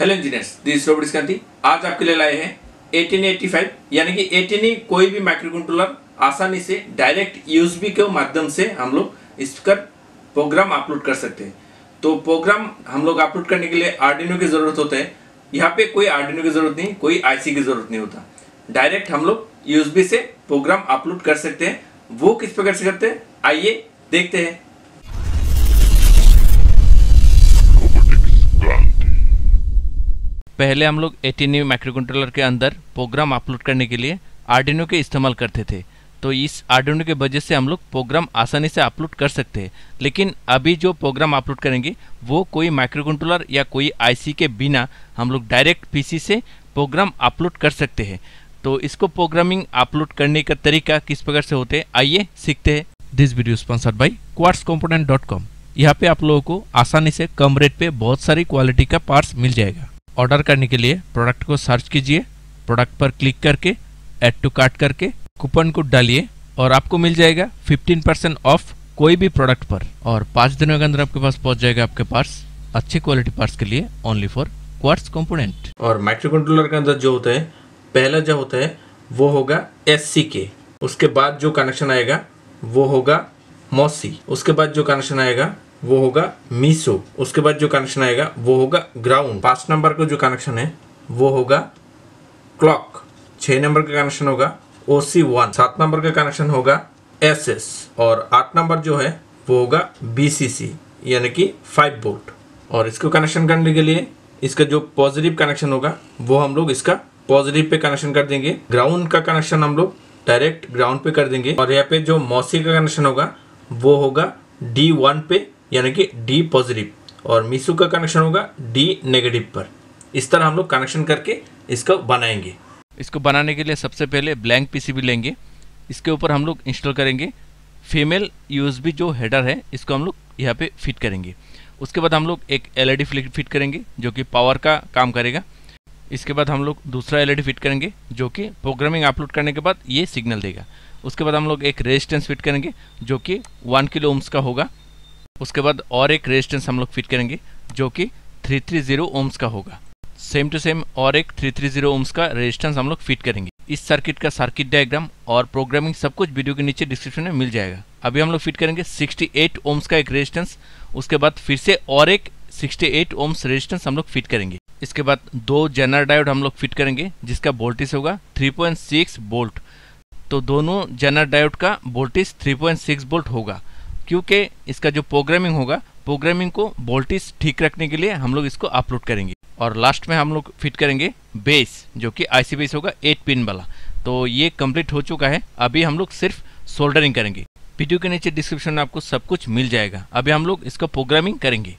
hello engineers this Robert Kanti आज आपके लिए लाए हैं 1885 यानी कि एटीन ही कोई भी माइक्रो कंट्रोलर आसानी से डायरेक्ट यूएसबी के माध्यम से हम लोग इसका प्रोग्राम अपलोड कर सकते हैं तो प्रोग्राम हम लोग अपलोड करने के लिए आर्डिनो की ज़रूरत होता है यहाँ पे कोई आर्डिनो की ज़रूरत नहीं कोई आईसी की ज़रूरत नहीं होता डायरेक्ट हम लोग यूएसबी से प्रोग्राम अपलोड कर सकते हैं वो किस प्रकार से करते हैं आइए देखते हैं पहले हम लोग एटीन्यू माइक्रो कंट्रोलर के अंदर प्रोग्राम अपलोड करने के लिए आर्डिनो के इस्तेमाल करते थे तो इस आर्डिनो के वजह से हम लोग प्रोग्राम आसानी से अपलोड कर सकते हैं लेकिन अभी जो प्रोग्राम अपलोड करेंगे वो कोई माइक्रो कंट्रोलर या कोई आईसी के बिना हम लोग डायरेक्ट पीसी से प्रोग्राम अपलोड कर सकते हैं तो इसको प्रोग्रामिंग अपलोड करने का तरीका किस प्रकार से होते हैं आइए सीखते हैं this video sponsored by Quartz component dot com यहाँ पे आप लोगों को आसानी से कम रेट पे बहुत सारी क्वालिटी का पार्ट्स मिल जाएगा ऑर्डर करने के लिए प्रोडक्ट को सर्च कीजिए प्रोडक्ट पर क्लिक करके एड टू कार्ट करके कूपन कोड डालिए और आपको मिल जाएगा 15 परसेंट ऑफ कोई भी प्रोडक्ट पर और पांच दिनों के अंदर आपके पास पहुंच जाएगा आपके पास अच्छे क्वालिटी पार्ट्स के लिए ओनली फॉर क्वार्स कंपोनेंट और माइक्रो कंट्रोलर के अंदर जो होता है पहला जो होता है वो होगा एस के उसके बाद जो कनेक्शन आएगा वो होगा मोसी उसके बाद जो कनेक्शन आएगा वो होगा मीसो उसके बाद जो कनेक्शन आएगा वो होगा ग्राउंड पांच नंबर का जो कनेक्शन है वो होगा क्लॉक छह नंबर का कनेक्शन होगा ओ सी वन सात नंबर का कनेक्शन होगा एस एस और आठ नंबर जो है वो होगा बी सी सी यानी कि फाइव बोल्ट और इसको कनेक्शन करने के लिए इसका जो पॉजिटिव कनेक्शन होगा वो हम लोग इसका पॉजिटिव पे कनेक्शन कर देंगे ग्राउंड का कनेक्शन हम लोग डायरेक्ट ग्राउंड पे कर देंगे और यहाँ पे जो मौसी का कनेक्शन होगा वो होगा डी वन पे यानी कि डी पॉजिटिव और मीसू का कनेक्शन होगा डी नेगेटिव पर इस तरह हम लोग कनेक्शन करके इसको बनाएंगे इसको बनाने के लिए सबसे पहले ब्लैंक पीसीबी लेंगे इसके ऊपर हम लोग इंस्टॉल करेंगे फीमेल यूएसबी जो हेडर है इसको हम लोग यहाँ पे फिट करेंगे उसके बाद हम लोग एक एलईडी फिट e करेंगे जो कि पावर का काम करेगा इसके बाद हम लोग दूसरा एलईडी फिट e करेंगे जो कि प्रोग्रामिंग अपलोड करने के बाद ये सिग्नल देगा उसके बाद हम लोग एक रेजिस्टेंस फिट करेंगे जो कि वन किलो ओम्स का होगा उसके बाद और एक रेजिस्टेंस हम लोग फिट करेंगे जो कि 330 थ्री ओम्स का होगा सेम टू सेम और एक 330 थ्री ओम्स का रेजिस्टेंस हम लोग फिट करेंगे इस सर्किट का सर्किट डायग्राम और प्रोग्रामिंग सब कुछ वीडियो के नीचे डिस्क्रिप्शन में मिल जाएगा अभी हम लोग फिट करेंगे 68 ओम्स का एक रेजिस्टेंस उसके बाद फिर से और एक 68 ओम्स रेजिस्टेंस हम लोग फिट करेंगे इसके बाद दो जेनर डायोड हम लोग फिट करेंगे जिसका वोल्टेज होगा 3.6 वोल्ट तो दोनों जेनर डायोड का वोल्टेज 3.6 वोल्ट होगा क्योंकि इसका जो प्रोग्रामिंग होगा प्रोग्रामिंग को वोल्टेज ठीक रखने के लिए हम लोग इसको अपलोड करेंगे और लास्ट में हम लोग फिट करेंगे बेस जो कि आईसी बेस होगा एट पिन वाला तो ये कंप्लीट हो चुका है अभी हम लोग सिर्फ सोल्डरिंग करेंगे वीडियो के नीचे डिस्क्रिप्शन में आपको सब कुछ मिल जाएगा अभी हम लोग इसका प्रोग्रामिंग करेंगे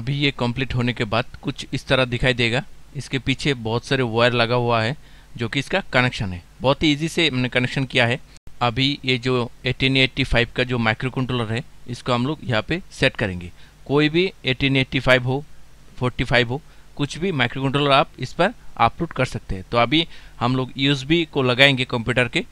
अभी ये कंप्लीट होने के बाद कुछ इस तरह दिखाई देगा इसके पीछे बहुत सारे वायर लगा हुआ है जो कि इसका कनेक्शन है बहुत ही ईजी से मैंने कनेक्शन किया है अभी ये जो 1885 का जो माइक्रो कंट्रोलर है इसको हम लोग यहाँ पे सेट करेंगे कोई भी 1885 हो 45 हो कुछ भी माइक्रो कंट्रोलर आप इस पर अपलोड कर सकते हैं तो अभी हम लोग यूएसबी को लगाएंगे कंप्यूटर के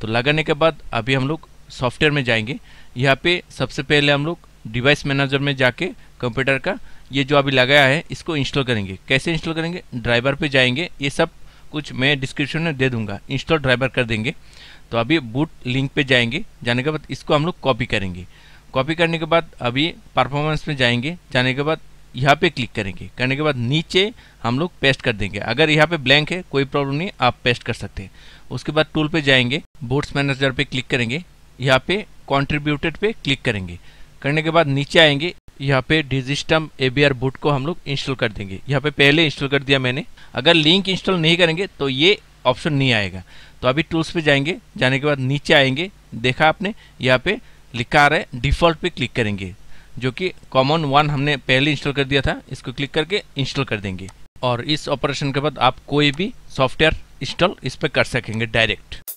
तो लगाने के बाद अभी हम लोग सॉफ्टवेयर में जाएंगे यहाँ पे सबसे पहले हम लोग डिवाइस मैनेजर में जाके कंप्यूटर का ये जो अभी लगाया है इसको इंस्टॉल करेंगे कैसे इंस्टॉल करेंगे ड्राइवर पे जाएंगे ये सब कुछ मैं डिस्क्रिप्शन में दे दूंगा इंस्टॉल ड्राइवर कर देंगे तो अभी बूट लिंक पे जाएंगे जाने के बाद इसको हम लोग कॉपी करेंगे कॉपी करने के बाद अभी परफॉर्मेंस में जाएंगे जाने के बाद यहाँ पे क्लिक करेंगे करने के बाद नीचे हम लोग पेस्ट कर देंगे अगर यहाँ पे ब्लैंक है कोई प्रॉब्लम नहीं आप पेस्ट कर सकते हैं उसके बाद टूल पे जाएंगे बोर्ड्स मैनेजर पे क्लिक करेंगे यहाँ पे कॉन्ट्रीब्यूटेड पे क्लिक करेंगे करने के बाद नीचे आएंगे यहाँ पे डिजिस्टम एबीआर बूट को हम लोग इंस्टॉल कर देंगे यहाँ पे पहले इंस्टॉल कर दिया मैंने अगर लिंक इंस्टॉल नहीं करेंगे तो ये ऑप्शन नहीं आएगा तो अभी टूल्स पे जाएंगे जाने के बाद नीचे आएंगे देखा आपने यहाँ पे लिखा आ रहा है डिफ़ॉल्ट पे क्लिक करेंगे जो कि कॉमन वन हमने पहले इंस्टॉल कर दिया था इसको क्लिक करके इंस्टॉल कर देंगे और इस ऑपरेशन के बाद आप कोई भी सॉफ्टवेयर इंस्टॉल इस पर कर सकेंगे डायरेक्ट